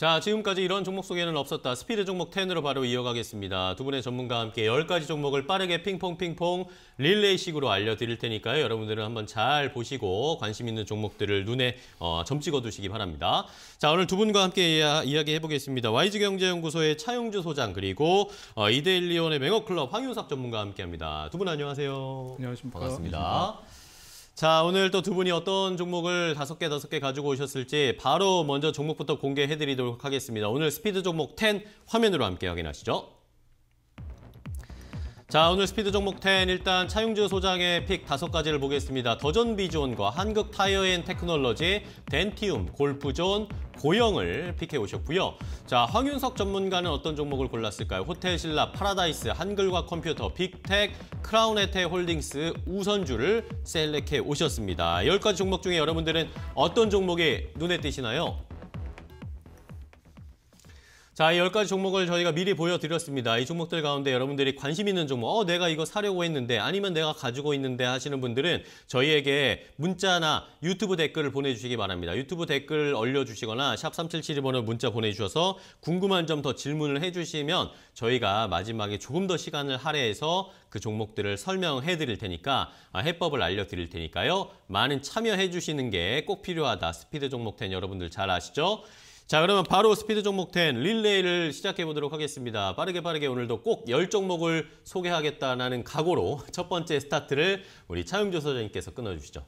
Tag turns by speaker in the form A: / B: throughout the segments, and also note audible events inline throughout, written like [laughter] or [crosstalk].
A: 자, 지금까지 이런 종목 소개는 없었다. 스피드 종목 10으로 바로 이어가겠습니다. 두 분의 전문가와 함께 10가지 종목을 빠르게 핑퐁핑퐁 릴레이식으로 알려드릴 테니까요. 여러분들은 한번 잘 보시고 관심 있는 종목들을 눈에 어, 점 찍어두시기 바랍니다. 자, 오늘 두 분과 함께 이야, 기해보겠습니다 YG경제연구소의 차용주 소장 그리고 어, 이데일리온의 맹어클럽 황윤석 전문가와 함께합니다. 두 분 안녕하세요. 안녕하십니까. 반갑습니다. 안녕하십니까. 자, 오늘 또 두 분이 어떤 종목을 다섯 개, 다섯 개 가지고 오셨을지 바로 먼저 종목부터 공개해 드리도록 하겠습니다. 오늘 스피드 종목 10 화면으로 함께 확인하시죠. 자 오늘 스피드 종목 10 일단 차용주 소장의 픽 다섯 가지를 보겠습니다. 더전비존과 한국타이어앤테크놀로지, 덴티움, 골프존, 고영을 픽해 오셨고요. 자 황윤석 전문가는 어떤 종목을 골랐을까요? 호텔신라, 파라다이스, 한글과 컴퓨터, 빅텍, 크라운에테 홀딩스 우선주를 셀렉해 오셨습니다. 1 0가지 종목 중에 여러분들은 어떤 종목이 눈에 띄시나요? 자, 이 10가지 종목을 저희가 미리 보여드렸습니다. 이 종목들 가운데 여러분들이 관심 있는 종목, 어, 내가 이거 사려고 했는데, 아니면 내가 가지고 있는데 하시는 분들은 저희에게 문자나 유튜브 댓글을 보내주시기 바랍니다. 유튜브 댓글 올려주시거나 샵 3772번으로 문자 보내주셔서 궁금한 점 더 질문을 해주시면 저희가 마지막에 조금 더 시간을 할애해서 그 종목들을 설명해 드릴 테니까, 아, 해법을 알려드릴 테니까요. 많은 참여해 주시는 게 꼭 필요하다. 스피드 종목 텐 여러분들 잘 아시죠? 자 그러면 바로 스피드 종목 10 릴레이를 시작해 보도록 하겠습니다. 빠르게 빠르게 오늘도 꼭 열종목을 소개하겠다는 각오로 첫 번째 스타트를 우리 차용조 소장님께서 끊어주시죠.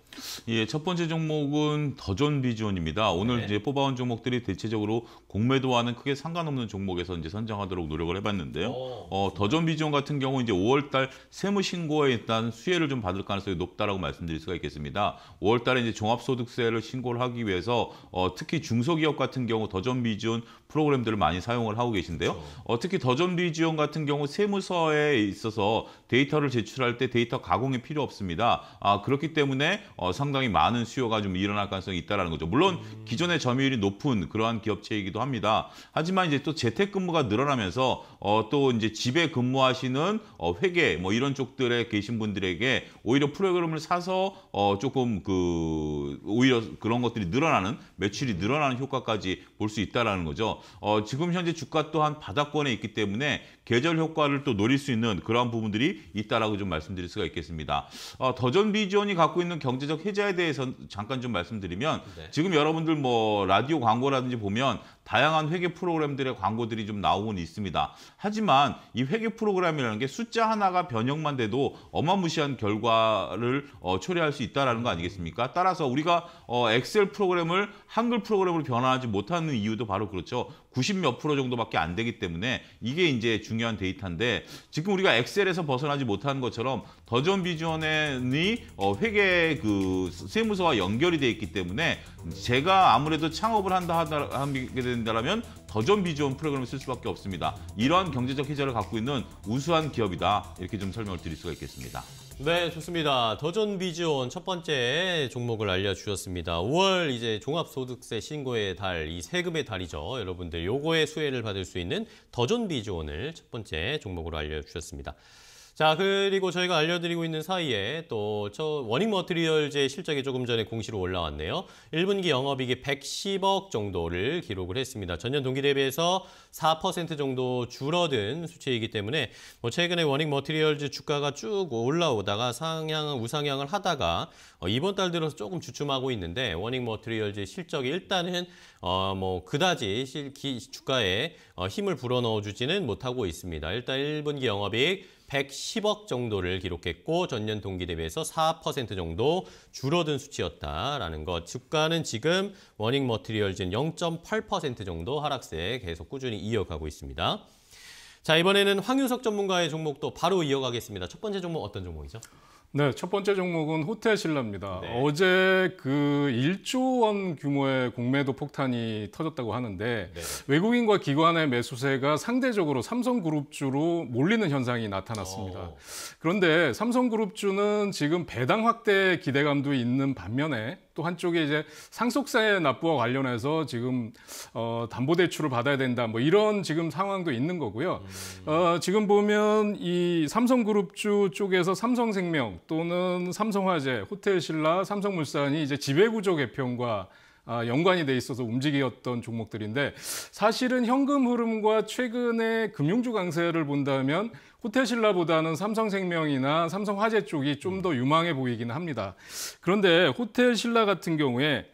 B: 예, 첫 번째 종목은 더존 비존입니다. 지 오늘 네. 이제 뽑아온 종목들이 대체적으로 공매도와는 크게 상관없는 종목에서 이제 선정하도록 노력을 해봤는데요. 어, 더존 비존 지 같은 경우 이제 5월달 세무 신고에 일단 수혜를 좀 받을 가능성이 높다라고 말씀드릴 수가 있겠습니다. 5월달에 이제 종합소득세를 신고를 하기 위해서 어, 특히 중소기업 같은 경우 더전 비지원 프로그램들을 많이 사용을 하고 계신데요. 그렇죠. 어, 특히 더전 비지원 같은 경우 세무서에 있어서 데이터를 제출할 때 데이터 가공이 필요 없습니다. 아, 그렇기 때문에 어, 상당히 많은 수요가 좀 일어날 가능성이 있다는 거죠. 물론 기존의 점유율이 높은 그러한 기업체이기도 합니다. 하지만 이제 또 재택근무가 늘어나면서 어, 또 이제 집에 근무하시는 어, 회계 뭐 이런 쪽들에 계신 분들에게 오히려 프로그램을 사서 어, 조금 그 오히려 그런 것들이 늘어나는 매출이 늘어나는 효과까지 볼 수 있다라는 거죠. 어, 지금 현재 주가 또한 바닥권에 있기 때문에 계절 효과를 또 노릴 수 있는 그런 부분들이 있다라고 좀 말씀드릴 수가 있겠습니다. 어, 더전 비전이 갖고 있는 경제적 해자에 대해서 잠깐 좀 말씀드리면 네. 지금 여러분들 뭐 라디오 광고라든지 보면 다양한 회계 프로그램들의 광고들이 좀 나오곤 있습니다. 하지만 이 회계 프로그램이라는 게 숫자 하나가 변형만 돼도 어마무시한 결과를 어, 초래할 수 있다는 거 아니겠습니까? 따라서 우리가 어, 엑셀 프로그램을 한글 프로그램으로 변환하지 못하는 이유도 바로 그렇죠. 90 몇 프로 정도밖에 안 되기 때문에 이게 이제 중요한 데이터인데 지금 우리가 엑셀에서 벗어나지 못하는 것처럼 버전 비전이 어, 회계 그 세무서와 연결이 돼 있기 때문에 제가 아무래도 창업을 한다 하게 된다면 더전 비전 프로그램을 쓸 수밖에 없습니다. 이러한 경제적 혜자를 갖고 있는 우수한 기업이다. 이렇게 좀 설명을 드릴 수가 있겠습니다.
A: 네, 좋습니다. 더전 비지온 첫 번째 종목을 알려주셨습니다. 5월 이제 종합소득세 신고의 달, 이 세금의 달이죠. 여러분들 요거의 수혜를 받을 수 있는 더전 비지온을 첫 번째 종목으로 알려주셨습니다. 자 그리고 저희가 알려드리고 있는 사이에 또 저 원익 머트리얼제 실적이 조금 전에 공시로 올라왔네요. 1분기 영업이익이 110억 정도를 기록을 했습니다. 전년 동기 대비해서 4% 정도 줄어든 수치이기 때문에 뭐 최근에 원익 머트리얼즈 주가가 쭉 올라오다가 상향 우상향을 하다가 어, 이번 달 들어서 조금 주춤하고 있는데 원익 머트리얼즈 실적이 일단은 어, 뭐 그다지 실, 기, 주가에 어, 힘을 불어넣어 주지는 못하고 있습니다. 일단 1분기 영업이익 110억 정도를 기록했고 전년 동기 대비해서 4% 정도 줄어든 수치였다라는 것. 주가는 지금 워닝 머티리얼즈는 0.8% 정도 하락세 계속 꾸준히 이어가고 있습니다. 자 이번에는 황윤석 전문가의 종목도 바로 이어가겠습니다. 첫 번째 종목 어떤 종목이죠? 네, 첫 번째 종목은 호텔신라입니다. 네. 어제
C: 그 1조 원 규모의 공매도 폭탄이 터졌다고 하는데 네. 외국인과 기관의 매수세가 상대적으로 삼성그룹주로 몰리는 현상이 나타났습니다. 오. 어. 그런데 삼성그룹주는 지금 배당 확대 기대감도 있는 반면에 또 한쪽에 이제 상속세 납부와 관련해서 지금 어, 담보대출을 받아야 된다 뭐 이런 지금 상황도 있는 거고요. 음. 어, 지금 보면 이 삼성그룹주 쪽에서 삼성생명 또는 삼성화재, 호텔신라, 삼성물산이 이제 지배구조 개편과 아, 연관이 돼 있어서 움직이었던 종목들인데 사실은 현금 흐름과 최근의 금융주 강세를 본다면 호텔신라보다는 삼성생명이나 삼성화재 쪽이 좀 더 유망해 보이기는 합니다. 그런데 호텔신라 같은 경우에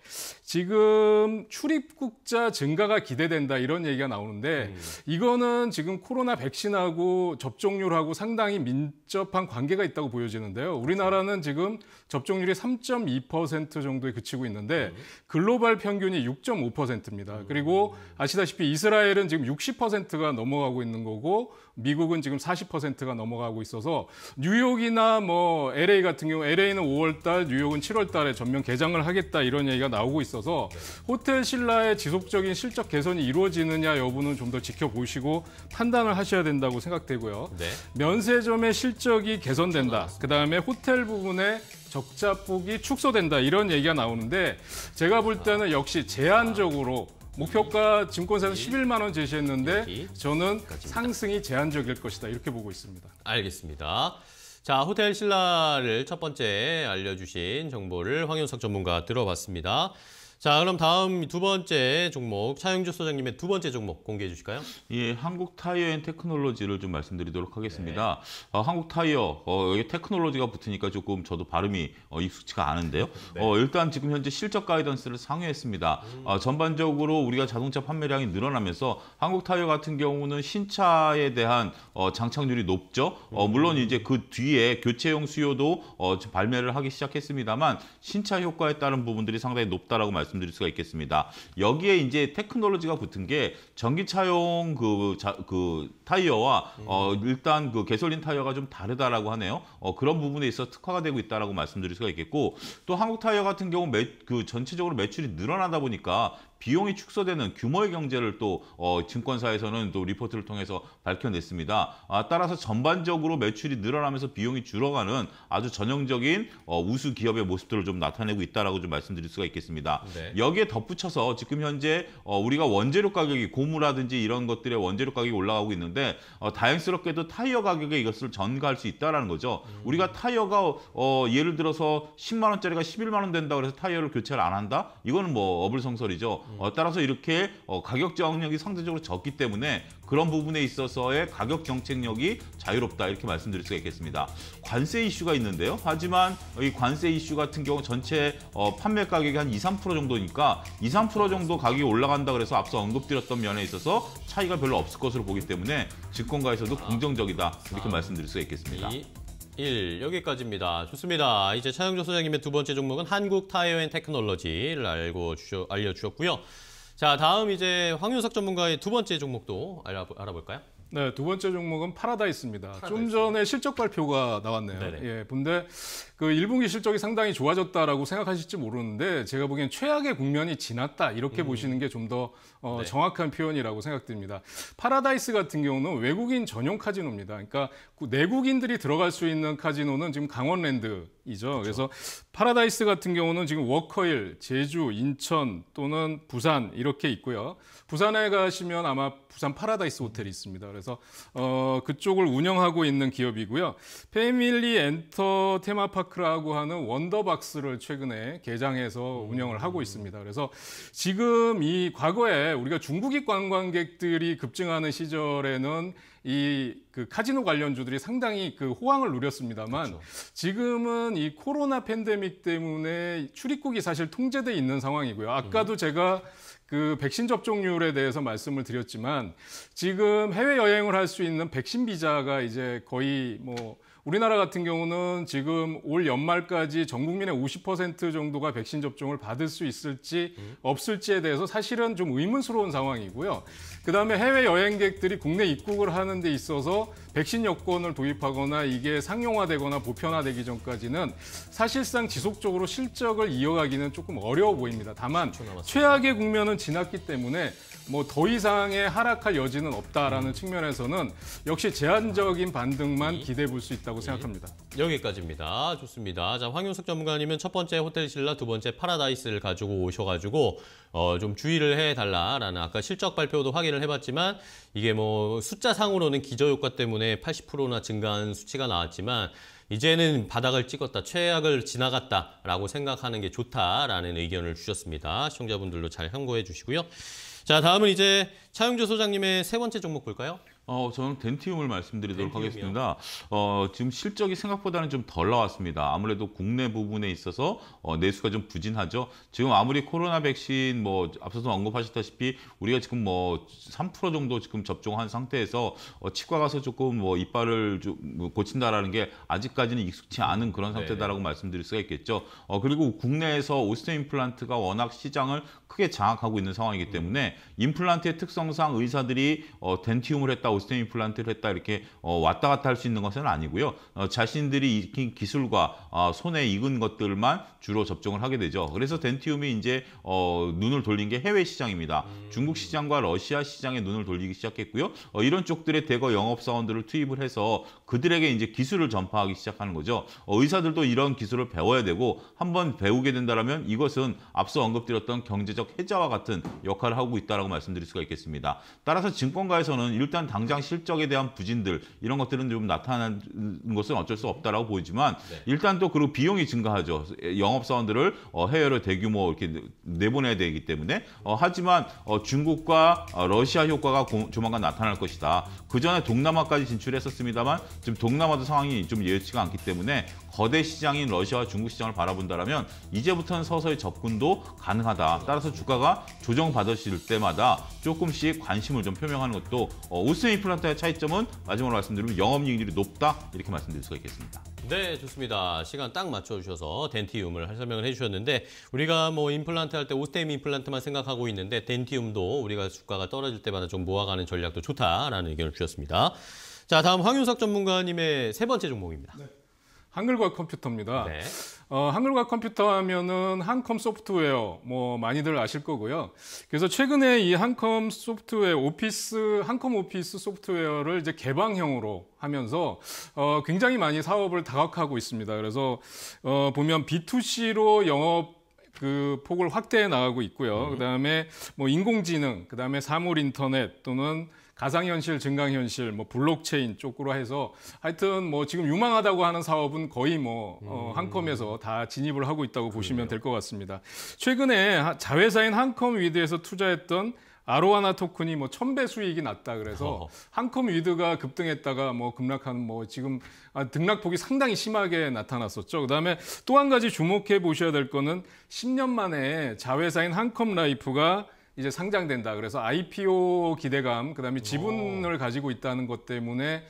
C: 지금 출입국자 증가가 기대된다 이런 얘기가 나오는데 음. 이거는 지금 코로나 백신하고 접종률하고 상당히 민접한 관계가 있다고 보여지는데요. 우리나라는 지금 접종률이 3.2% 정도에 그치고 있는데 음. 글로벌 평균이 6.5%입니다. 음. 그리고 아시다시피 이스라엘은 지금 60%가 넘어가고 있는 거고 미국은 지금 40%가 넘어가고 있어서 뉴욕이나 뭐 LA 같은 경우 LA는 5월 달, 뉴욕은 7월 달에 전면 개장을 하겠다 이런 얘기가 나오고 있어 요 있어서 호텔 신라의 지속적인 실적 개선이 이루어지느냐 여부는 좀 더 지켜보시고 판단을 하셔야 된다고 생각되고요. 네. 면세점의 실적이 개선된다. 그다음에 호텔 부분에 적자 폭이 축소된다. 이런 얘기가 나오는데 제가 볼 때는 역시 제한적으로 목표가 증권사는 11만 원 제시했는데 저는 상승이 제한적일 것이다. 이렇게 보고 있습니다.
A: 알겠습니다. 자, 호텔 신라를 첫 번째 알려주신 정보를 황윤석 전문가 들어봤습니다. 자, 그럼 다음 두 번째 종목, 차영주 소장님의 두 번째 종목 공개해 주실까요?
B: 예, 한국 타이어 앤 테크놀로지를 좀 말씀드리도록 하겠습니다. 네. 어, 한국 타이어, 어, 여기 테크놀로지가 붙으니까 조금 저도 발음이 어, 익숙치가 않은데요. 네. 어, 일단 지금 현재 실적 가이던스를 상회했습니다. 음. 어, 전반적으로 우리가 자동차 판매량이 늘어나면서 한국 타이어 같은 경우는 신차에 대한 어, 장착률이 높죠. 어, 음. 물론 이제 그 뒤에 교체용 수요도 어, 발매를 하기 시작했습니다만 신차 효과에 따른 부분들이 상당히 높다라고 말씀 드립니다 말씀드릴 수가 있겠습니다. 여기에 이제 테크놀로지가 붙은 게 전기차용 그, 자, 그 타이어와 어, 일단 그 개솔린 타이어가 좀 다르다라고 하네요. 어, 그런 부분에 있어 특화가 되고 있다라고 말씀드릴 수가 있겠고 또 한국 타이어 같은 경우 매, 그 전체적으로 매출이 늘어나다 보니까 비용이 축소되는 규모의 경제를 또 어, 증권사에서는 또 리포트를 통해서 밝혀냈습니다. 아, 따라서 전반적으로 매출이 늘어나면서 비용이 줄어가는 아주 전형적인 어, 우수 기업의 모습들을 좀 나타내고 있다라고 좀 말씀드릴 수가 있겠습니다. 네. 여기에 덧붙여서 지금 현재 어, 우리가 원재료 가격이 고무라든지 이런 것들의 원재료 가격이 올라가고 있는데 어, 다행스럽게도 타이어 가격에 이것을 전가할 수 있다라는 거죠. 음. 우리가 타이어가 어, 예를 들어서 10만 원짜리가 11만 원 된다 그래서 타이어를 교체를 안 한다? 이거는 뭐 어불성설이죠. 어, 따라서 이렇게 어, 가격 저항력이 상대적으로 적기 때문에 그런 부분에 있어서의 가격 경쟁력이 자유롭다 이렇게 말씀드릴 수가 있겠습니다. 관세 이슈가 있는데요. 하지만 이 관세 이슈 같은 경우 전체 어, 판매 가격이 한 2, 3% 정도니까 2, 3% 정도 가격이 올라간다 그래서 앞서 언급드렸던 면에 있어서 차이가 별로 없을 것으로 보기 때문에 증권가에서도 공정적이다 아. 이렇게 말씀드릴 수가 있겠습니다.
A: 1 여기까지입니다. 좋습니다. 이제 차영조 소장님의 두 번째 종목은 한국 타이어 앤 테크놀로지를 알고 주셔, 알려주셨고요. 자 다음 이제 황윤석 전문가의 두 번째 종목도 알아보, 알아볼까요?
C: 네, 두 번째 종목은 파라다이스입니다. 파라다이스. 좀 전에 실적 발표가 나왔네요. 네네. 예, 근데 그 1분기 실적이 상당히 좋아졌다라고 생각하실지 모르는데 제가 보기엔 최악의 국면이 지났다 이렇게 음. 보시는 게 좀더 어, 네. 정확한 표현이라고 생각됩니다. 파라다이스 같은 경우는 외국인 전용 카지노입니다. 그러니까 내국인들이 들어갈 수 있는 카지노는 지금 강원랜드 이죠. 그렇죠. 그래서 파라다이스 같은 경우는 지금 워커힐, 제주, 인천 또는 부산 이렇게 있고요. 부산에 가시면 아마 부산 파라다이스 호텔이 있습니다. 그래서 어, 그쪽을 운영하고 있는 기업이고요. 패밀리 엔터 테마파크라고 하는 원더박스를 최근에 개장해서 음. 운영을 하고 있습니다. 그래서 지금 이 과거에 우리가 중국이 관광객들이 급증하는 시절에는 이 그 카지노 관련주들이 상당히 그 호황을 누렸습니다만 그렇죠. 지금은 이 코로나 팬데믹 때문에 출입국이 사실 통제돼 있는 상황이고요. 아까도 음. 제가 그 백신 접종률에 대해서 말씀을 드렸지만 지금 해외 여행을 할 수 있는 백신 비자가 이제 거의 뭐 우리나라 같은 경우는 지금 올 연말까지 전 국민의 50% 정도가 백신 접종을 받을 수 있을지 없을지에 대해서 사실은 좀 의문스러운 상황이고요. 그다음에 해외 여행객들이 국내 입국을 하는 데 있어서 백신 여권을 도입하거나 이게 상용화되거나 보편화되기 전까지는 사실상 지속적으로 실적을 이어가기는 조금 어려워 보입니다. 다만 그렇죠, 최악의 국면은 지났기 때문에 뭐 더 이상의 하락할 여지는 없다라는 음. 측면에서는 역시 제한적인 반등만 기대해 볼 수 있다고 이, 생각합니다.
A: 여기까지입니다. 좋습니다. 자, 황윤석 전문가님은 첫 번째 호텔 신라, 두 번째 파라다이스를 가지고 오셔가지고 어, 좀 주의를 해달라라는 아까 실적 발표도 확인을 해봤지만 이게 뭐 숫자상으로는 기저효과 때문에 80%나 증가한 수치가 나왔지만 이제는 바닥을 찍었다, 최악을 지나갔다라고 생각하는 게 좋다라는 의견을 주셨습니다. 시청자분들도 잘 참고해 주시고요. 자, 다음은 이제 차용주 소장님의
B: 세 번째 종목 볼까요? 어, 저는 덴티움을 말씀드리도록 덴티움이요. 하겠습니다. 어, 지금 실적이 생각보다는 좀 덜 나왔습니다. 아무래도 국내 부분에 있어서 어, 내수가 좀 부진하죠. 지금 아무리 코로나 백신 뭐 앞서서 언급하셨다시피 우리가 지금 뭐 3% 정도 지금 접종한 상태에서 어, 치과 가서 조금 뭐 이빨을 좀 뭐 고친다라는 게 아직까지는 익숙치 않은 그런 네. 상태다라고 네. 말씀드릴 수가 있겠죠. 어, 그리고 국내에서 오스테 임플란트가 워낙 시장을 크게 장악하고 있는 상황이기 때문에 임플란트의 특성상 의사들이 어, 덴티움을 했다고 오스템 임플란트를 했다 이렇게 어, 왔다 갔다 할 수 있는 것은 아니고요. 어, 자신들이 익힌 기술과 어, 손에 익은 것들만 주로 접종을 하게 되죠. 그래서 덴티움이 이제 어, 눈을 돌린 게 해외 시장입니다. 음. 중국 시장과 러시아 시장에 눈을 돌리기 시작했고요. 어, 이런 쪽들의 대거 영업 사원들을 투입을 해서 그들에게 이제 기술을 전파하기 시작하는 거죠. 어, 의사들도 이런 기술을 배워야 되고 한번 배우게 된다면 이것은 앞서 언급드렸던 경제적 해자와 같은 역할을 하고 있다라고 말씀드릴 수가 있겠습니다. 따라서 증권가에서는 일단 당장 당장 실적에 대한 부진들 이런 것들은 좀 나타나는 것은 어쩔 수 없다라고 보이지만 네. 일단 또 그리고 비용이 증가하죠. 영업 사원들을 어, 해외로 대규모 이렇게 내보내야 되기 때문에 어, 하지만 어, 중국과 어, 러시아 효과가 고, 조만간 나타날 것이다. 그 전에 동남아까지 진출했었습니다만 지금 동남아도 상황이 좀 예측이 않기 때문에 거대 시장인 러시아와 중국 시장을 바라본다면 이제부터는 서서히 접근도 가능하다. 따라서 주가가 조정받으실 때마다 조금씩 관심을 좀 표명하는 것도 어, 웃음이 임플란트의 차이점은 마지막으로 말씀드리면 영업이익률이 높다 이렇게 말씀드릴 수가 있겠습니다.
A: 네, 좋습니다. 시간 딱 맞춰주셔서 덴티움을 설명을 해주셨는데 우리가 뭐 임플란트 할 때오스테 임플란트만 생각하고 있는데 덴티움도 우리가 주가가 떨어질 때마다 좀 모아가는 전략도 좋다라는 의견을 주셨습니다. 자, 다음 황윤석 전문가님의 세 번째 종목입니다. 네. 한글과 컴퓨터입니다. 네. 어, 한글과 컴퓨터 하면은 한컴 소프트웨어
C: 뭐 많이들 아실 거고요. 그래서 최근에 이 한컴 소프트웨어 오피스 한컴 오피스 소프트웨어를 이제 개방형으로 하면서 어, 굉장히 많이 사업을 다각하고 있습니다. 그래서 어, 보면 B2C로 영업 그 폭을 확대해 나가고 있고요. 음. 그다음에 뭐 인공지능, 그다음에 사물 인터넷 또는 가상현실, 증강현실, 뭐 블록체인 쪽으로 해서 하여튼 뭐 지금 유망하다고 하는 사업은 거의 뭐 어, 음. 한컴에서 다 진입을 하고 있다고 보시면 될 것 같습니다. 최근에 자회사인 한컴 위드에서 투자했던 아로하나 토큰이 뭐 천배 수익이 났다 그래서 어. 한컴 위드가 급등했다가 뭐 급락한 뭐 지금 아, 등락폭이 상당히 심하게 나타났었죠. 그다음에 또 한 가지 주목해 보셔야 될 거는 10년 만에 자회사인 한컴 라이프가 이제 상장된다. 그래서 IPO 기대감, 그다음에 지분을 오. 어. 가지고 있다는 것 때문에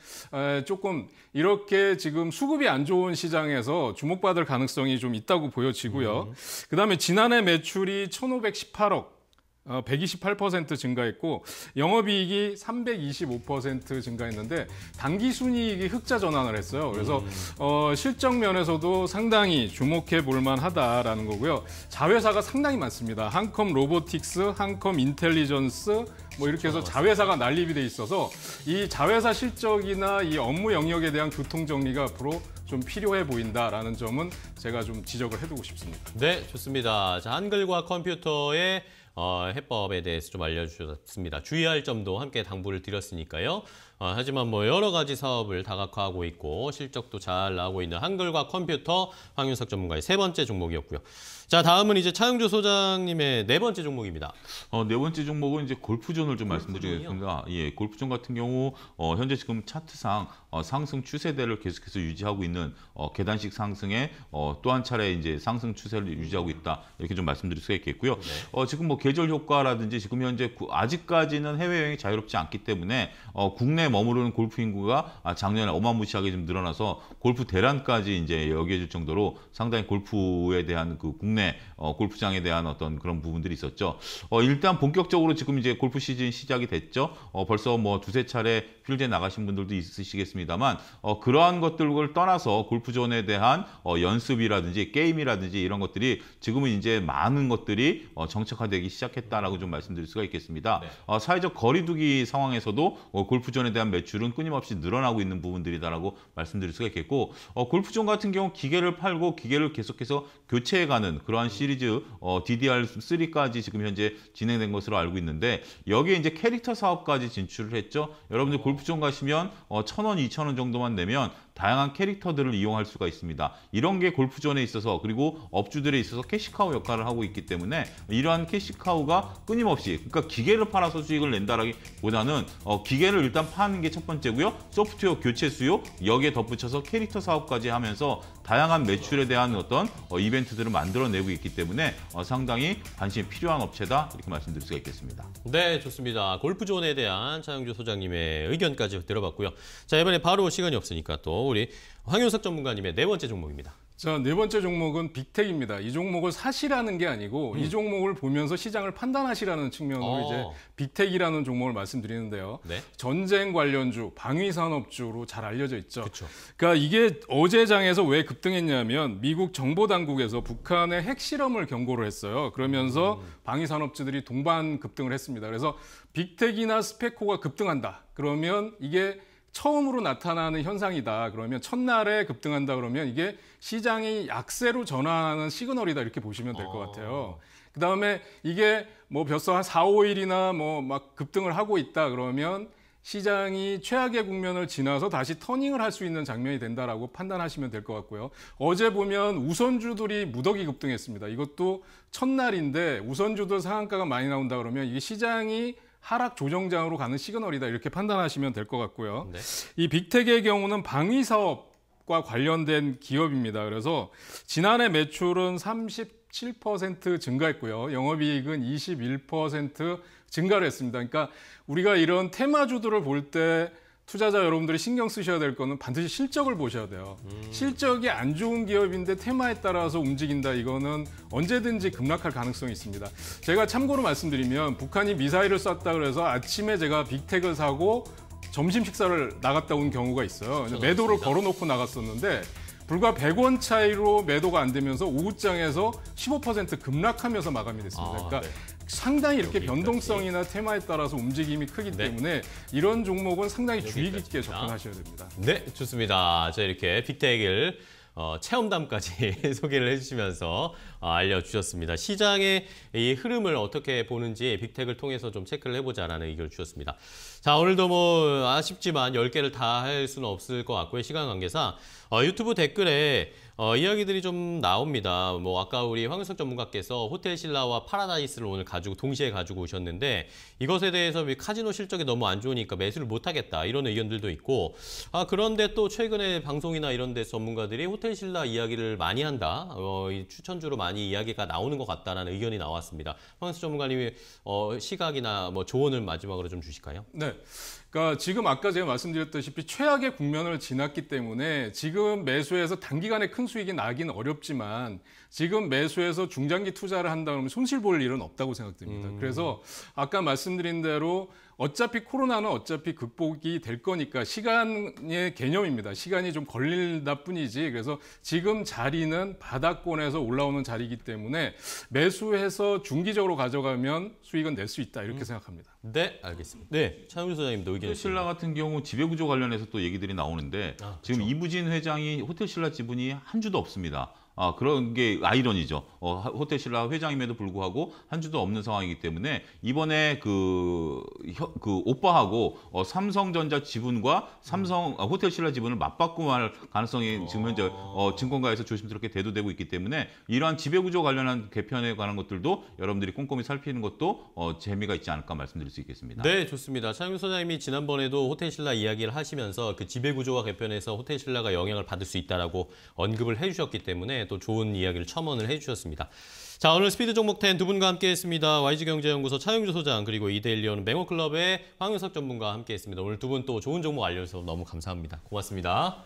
C: 조금 이렇게 지금 수급이 안 좋은 시장에서 주목받을 가능성이 좀 있다고 보여지고요. 음. 그다음에 지난해 매출이 1,518억 128% 어, 증가했고 영업이익이 325% 증가했는데 단기 순이익이 흑자 전환을 했어요. 그래서 음. 어, 실적 면에서도 상당히 주목해 볼 만하다라는 거고요. 자회사가 상당히 많습니다. 한컴 로보틱스, 한컴 인텔리전스 뭐 이렇게 해서 아, 자회사가 난립이 돼 있어서 이 자회사 실적이나 이 업무 영역에 대한 교통 정리가 앞으로 좀 필요해 보인다라는 점은 제가 좀 지적을 해두고 싶습니다.
A: 네, 좋습니다. 자, 한글과 컴퓨터의 어, 해법에 대해서 좀 알려주셨습니다. 주의할 점도 함께 당부를 드렸으니까요. 어, 하지만 뭐 여러 가지 사업을 다각화하고 있고 실적도 잘 나오고 있는 한글과 컴퓨터 황윤석 전문가의 세 번째 종목이었고요. 자, 다음은 이제 차영주
B: 소장님의 네 번째 종목입니다. 어, 네 번째 종목은 이제 골프존을 좀 골프존이요? 말씀드리겠습니다. 예, 골프존 같은 경우 어, 현재 지금 차트상 어, 상승 추세대를 계속해서 유지하고 있는 어, 계단식 상승에 어, 또한 차례 이제 상승 추세를 유지하고 있다 이렇게 좀 말씀드릴 수가 있겠고요. 네. 어, 지금 뭐 계절 효과라든지 지금 현재 구, 아직까지는 해외 여행이 자유롭지 않기 때문에 어, 국내 에 머무르는 골프 인구가 아, 작년에 어마무시하게 좀 늘어나서 골프 대란까지 이제 여겨질 정도로 상당히 골프에 대한 그 국내 국내 어, 골프장에 대한 어떤 그런 부분들이 있었죠. 어, 일단 본격적으로 지금 이제 골프 시즌 시작이 됐죠. 어, 벌써 뭐 두세 차례 필드에 나가신 분들도 있으시겠습니다만 어, 그러한 것들을 떠나서 골프존에 대한 어, 연습이라든지 게임이라든지 이런 것들이 지금은 이제 많은 것들이 어, 정착화되기 시작했다라고 좀 말씀드릴 수가 있겠습니다. 네. 어, 사회적 거리두기 상황에서도 어, 골프존에 대한 매출은 끊임없이 늘어나고 있는 부분들이다라고 말씀드릴 수가 있겠고 어, 골프존 같은 경우 기계를 팔고 기계를 계속해서 교체해가는 그러한 시리즈 어, DDR3까지 지금 현재 진행된 것으로 알고 있는데 여기에 이제 캐릭터 사업까지 진출을 했죠. 여러분들 골프존 가시면 어, 1,000원, 2,000원 정도만 내면 다양한 캐릭터들을 이용할 수가 있습니다. 이런 게 골프존에 있어서 그리고 업주들에 있어서 캐시카우 역할을 하고 있기 때문에 이러한 캐시카우가 끊임없이 그러니까 기계를 팔아서 수익을 낸다라기보다는 어, 기계를 일단 파는 게 첫 번째고요. 소프트웨어 교체 수요 여기에 덧붙여서 캐릭터 사업까지 하면서 다양한 매출에 대한 어떤 어, 이벤트들을 만들어내고 있기 때문에 어, 상당히 관심이 필요한 업체다 이렇게 말씀드릴 수가 있겠습니다.
A: 네, 좋습니다. 골프존에 대한 차영주 소장님의 의견까지 들어봤고요. 자 이번에 바로 시간이 없으니까 또 우리 황윤석 전문가님의 네 번째 종목입니다.
C: 자, 네 번째 종목은 빅텍입니다. 이 종목을 사시라는 게 아니고 음. 이 종목을 보면서 시장을 판단하시라는 측면으로 어. 이제 빅텍이라는 종목을 말씀드리는데요. 네? 전쟁 관련주, 방위 산업주로 잘 알려져 있죠. 그쵸. 그러니까 이게 어제 장에서 왜 급등했냐면 미국 정보 당국에서 북한의 핵실험을 경고를 했어요. 그러면서 음. 방위 산업주들이 동반 급등을 했습니다. 그래서 빅텍이나 스펙코가 급등한다. 그러면 이게 처음으로 나타나는 현상이다. 그러면 첫날에 급등한다 그러면 이게 시장이 약세로 전환하는 시그널이다. 이렇게 보시면 될것 어. 같아요. 그 다음에 이게 뭐 벌써 한 4, 5일이나 뭐 막 급등을 하고 있다 그러면 시장이 최악의 국면을 지나서 다시 터닝을 할 수 있는 장면이 된다라고 판단하시면 될 것 같고요. 어제 보면 우선주들이 무더기 급등했습니다. 이것도 첫날인데 우선주들 상한가가 많이 나온다 그러면 이게 시장이 하락 조정장으로 가는 시그널이다 이렇게 판단하시면 될 것 같고요. 네. 이 빅텍의 경우는 방위 사업과 관련된 기업입니다. 그래서 지난해 매출은 37% 증가했고요. 영업이익은 21% 증가를 했습니다. 그러니까 우리가 이런 테마주들을 볼때 투자자 여러분들이 신경 쓰셔야 될 거는 반드시 실적을 보셔야 돼요. 음. 실적이 안 좋은 기업인데 테마에 따라서 움직인다 이거는 언제든지 급락할 가능성이 있습니다. 제가 참고로 말씀드리면 북한이 미사일을 쐈다 그래서 아침에 제가 빅텍을 사고 점심 식사를 나갔다 온 경우가 있어요. 매도를 그 걸어놓고 나갔었는데 불과 100원 차이로 매도가 안 되면서 오후장에서 15% 급락하면서 마감이 됐습니다. 아, 그러니까 네. 상당히 이렇게 변동성이나 테마에 따라서 움직임이 크기 네. 때문에 이런 종목은 상당히 주의 깊게 접근하셔야 됩니다.
A: 네, 좋습니다. 자, 이렇게 빅테이 어, 체험담까지 [laughs] 소개를 해주시면서 어, 알려주셨습니다. 시장의 이 흐름을 어떻게 보는지 빅텍을 통해서 좀 체크를 해보자라는 의견을 주셨습니다. 자, 오늘도 뭐 아쉽지만 10개를 다 할 수는 없을 것 같고요. 시간 관계상 어, 유튜브 댓글에 어, 이야기들이 좀 나옵니다. 뭐 아까 우리 황윤석 전문가께서 호텔 신라와 파라다이스를 오늘 가지고 동시에 가지고 오셨는데 이것에 대해서 카지노 실적이 너무 안 좋으니까 매수를 못하겠다 이런 의견들도 있고 아 그런데 또 최근에 방송이나 이런 데서 전문가들이 호텔 신라 이야기를 많이 한다. 어, 이 추천주로 많이 이야기가 나오는 것 같다라는 의견이 나왔습니다. 황윤석 전문가님이 어, 시각이나 뭐 조언을 마지막으로 좀 주실까요?
C: 네. 그러니까 지금 아까 제가 말씀드렸다시피 최악의 국면을 지났기 때문에 지금 매수해서 단기간에 큰 수익이 나긴 어렵지만 지금 매수해서 중장기 투자를 한다 그러면 손실 볼 일은 없다고 생각됩니다. 음. 그래서 아까 말씀드린 대로 어차피 코로나는 어차피 극복이 될 거니까 시간의 개념입니다. 시간이 좀걸릴다 뿐이지. 그래서 지금 자리는 바닥권에서 올라오는 자리이기 때문에 매수해서 중기적으로 가져가면 수익은 낼 수 있다. 이렇게 음. 생각합니다. 네, 알겠습니다.
A: 네,
B: 차용준 소장님도 의견 호텔신라 같은 경우 지배구조 관련해서 또 얘기들이 나오는데 아, 지금 그렇죠. 이무진 회장이 호텔신라 지분이 한 주도 없습니다. 아, 그런 게 아이러니죠. 어, 호텔신라 회장임에도 불구하고 한 주도 없는 상황이기 때문에 이번에 그, 그 오빠하고 어, 삼성전자 지분과 삼성 아, 어, 호텔신라 지분을 맞바꿈할 가능성이 어. 지금 현재 어, 증권가에서 조심스럽게 대두되고 있기 때문에 이러한 지배구조 관련한 개편에 관한 것들도 여러분들이 꼼꼼히 살피는 것도 어, 재미가 있지 않을까 말씀드릴 수 있겠습니다.
A: 네, 좋습니다. 차영 소장님이 지난번에도 호텔신라 이야기를 하시면서 그 지배구조와 개편에서 호텔신라가 영향을 받을 수있다라 언급을 해주셨기 때문에 또 좋은 이야기를 첨언을 해주셨습니다. 자 오늘 스피드 종목 10 두 분과 함께했습니다. YG경제연구소 차영주 소장 그리고 이데일리온 맹호클럽의 황윤석 전문가와 함께했습니다. 오늘 두 분 또 좋은 정보 알려주셔서 너무 감사합니다. 고맙습니다.